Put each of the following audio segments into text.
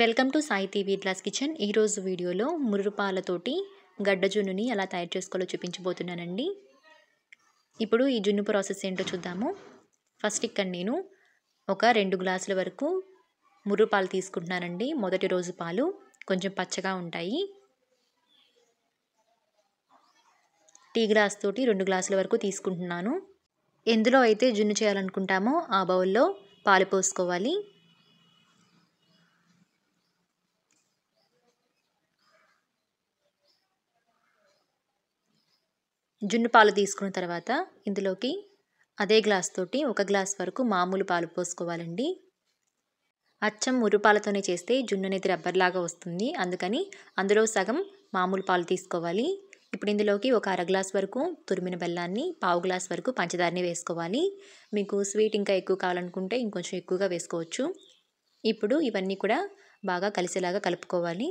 welcome to Sai TV glass kitchen ఈరోజు వీడియోలో ముర్రుపాలతోటి గడ్డ జున్నుని ఎలా తయారు చేసుకోవాలో చూపించబోతున్నానండి ఇప్పుడు ఈ జున్ను ప్రాసెస్ ఏంటో చూద్దాము ఫస్ట్ ఇక్కడ నేను ఒక రెండు గ్లాసుల వరకు ముర్రుపాలు తీసుకుంటున్నానండి మొదటి రోజు పాలు కొంచెం పచ్చగా ఉంటాయి టీ గ్లాస్ తోటి రెండు గ్లాసుల వరకు తీసుకుంటున్నాను ఎందులో అయితే జున్ను చేయాలనుకుంటామో ఆ బౌల్లో పాలు పోసుకోవాలి జున్ను పాలు తీసుకున్న తర్వాత ఇందులోకి అదే గ్లాస్ తోటి ఒక గ్లాస్ వరకు మామూలు పాలు పోసుకోవాలండి అచ్చం మురుపాలతోనే చేస్తే జున్ను అనేది రబ్బర్లాగా వస్తుంది అందుకని అందులో సగం మామూలు పాలు తీసుకోవాలి ఇప్పుడు ఇందులోకి ఒక అర గ్లాస్ వరకు తురిమిన బెల్లాన్ని పావు గ్లాస్ వరకు పంచదారని వేసుకోవాలి మీకు స్వీట్ ఇంకా ఎక్కువ కావాలనుకుంటే ఇంకొంచెం ఎక్కువగా వేసుకోవచ్చు ఇప్పుడు ఇవన్నీ కూడా బాగా కలిసేలాగా కలుపుకోవాలి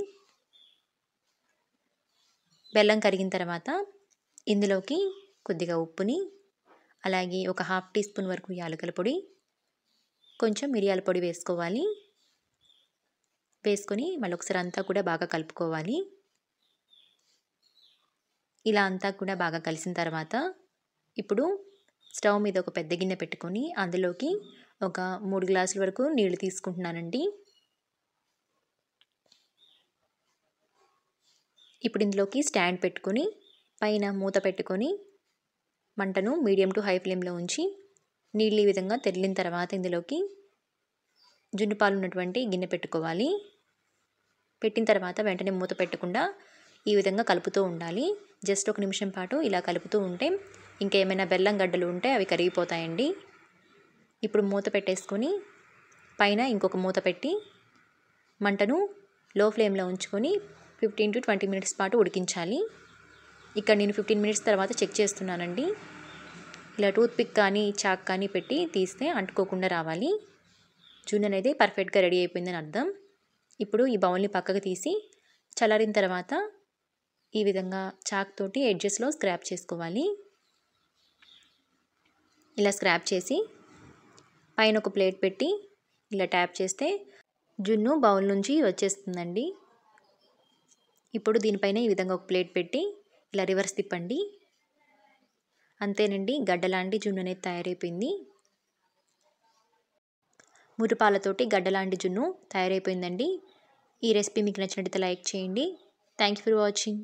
బెల్లం కరిగిన తర్వాత ఇందులోకి కొద్దిగా ఉప్పుని అలాగే ఒక హాఫ్ టీ స్పూన్ వరకు యాలకుల పొడి కొంచెం మిరియాల పొడి వేసుకోవాలి వేసుకొని మళ్ళీ ఒకసారి అంతా కూడా బాగా కలుపుకోవాలి ఇలా అంతా కూడా బాగా కలిసిన తర్వాత ఇప్పుడు స్టవ్ మీద ఒక పెద్ద గిన్నె పెట్టుకొని అందులోకి ఒక మూడు గ్లాసుల వరకు నీళ్లు తీసుకుంటున్నానండి ఇప్పుడు ఇందులోకి స్టాండ్ పెట్టుకొని పైన మూత పెట్టుకొని మంటను మీడియం టు హై ఫ్లేమ్లో ఉంచి నీళ్ళు ఈ విధంగా తెరిలిన తర్వాత ఇందులోకి జున్నుపాలు ఉన్నటువంటి గిన్నె పెట్టుకోవాలి పెట్టిన తర్వాత వెంటనే మూత పెట్టకుండా ఈ విధంగా కలుపుతూ ఉండాలి జస్ట్ ఒక నిమిషం పాటు ఇలా కలుపుతూ ఉంటే ఇంకా ఏమైనా బెల్లం గడ్డలు ఉంటే అవి కరిగిపోతాయండి ఇప్పుడు మూత పెట్టేసుకొని పైన ఇంకొక మూత పెట్టి మంటను లో ఫ్లేమ్లో ఉంచుకొని ఫిఫ్టీన్ టు ట్వంటీ మినిట్స్ పాటు ఉడికించాలి ఇక్కడ నేను ఫిఫ్టీన్ మినిట్స్ తర్వాత చెక్ చేస్తున్నానండి ఇలా టూత్పిక్ కానీ చాక్ కానీ పెట్టి తీస్తే అంటుకోకుండా రావాలి జూన్ అనేది పర్ఫెక్ట్గా రెడీ అయిపోయిందని అర్థం ఇప్పుడు ఈ బౌల్ని పక్కకు తీసి చల్లారిన తర్వాత ఈ విధంగా చాక్ తోటి ఎడ్జెస్లో స్క్రాప్ చేసుకోవాలి ఇలా స్క్రాప్ చేసి పైన ఒక ప్లేట్ పెట్టి ఇలా ట్యాప్ చేస్తే జున్ను బౌల్ నుంచి వచ్చేస్తుందండి ఇప్పుడు దీనిపైన ఈ విధంగా ఒక ప్లేట్ పెట్టి ఇలా రివర్స్ తిప్పండి అంతేనండి గడ్డలాంటి జున్ను అనేది తయారైపోయింది మురుపాలతోటి గడ్డలాంటి జున్ను తయారైపోయిందండి ఈ రెసిపీ మీకు నచ్చినట్టయితే లైక్ చేయండి థ్యాంక్ యూ ఫర్ వాచింగ్